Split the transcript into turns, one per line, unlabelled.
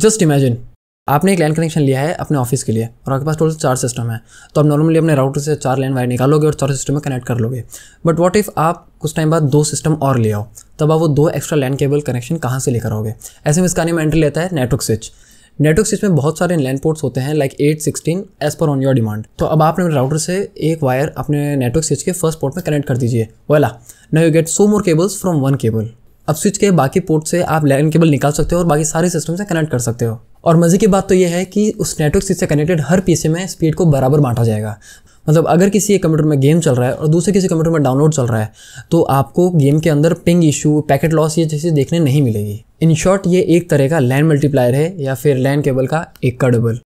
just imagine आपने एक land connection लिया है अपने ऑफिस के लिए और आपके पास टोटल चार सिस्टम है तो आप नॉर्मली अपने राउटर से चार लाइन वायर निकालोगे और चार सिस्टम में कनेक्ट कर लोगे बट वॉट इफ़ आप कुछ टाइम बाद दो सिस्टम और ले आओ तब आप वो दो एक्स्ट्रा लैंड केबल कनेक्शन कहाँ से लेकर आओगे ऐसे में इसका नाम में एंट्री लेता है नेटवर्क स्विच नेटवर्क स्विच में बहुत सारे लैंड पोर्ट्स होते हैं like eight sixteen as per on your demand तो अब आपने राउटर से एक वायर अपने नेटवर्क स्विच के फर्स्ट पोर्ट में कनेक्ट कर दीजिए वेला ना you get so more cables from one cable अब स्विच के बाकी पोर्ट से आप लैन केबल निकाल सकते हो और बाकी सारे सिस्टम से कनेक्ट कर सकते हो और मज़े की बात तो यह है कि उस नेटवर्क स्विच से कनेक्टेड हर पीसी में स्पीड को बराबर बांटा जाएगा मतलब अगर किसी एक कंप्यूटर में गेम चल रहा है और दूसरे किसी कंप्यूटर में डाउनलोड चल रहा है तो आपको गेम के अंदर पिंग इशू पैकेट लॉस ये चीज़ें देखने नहीं मिलेगी इन शॉर्ट ये एक तरह का लैंड मल्टीप्लायर है या फिर लैंड केबल का एक का डबल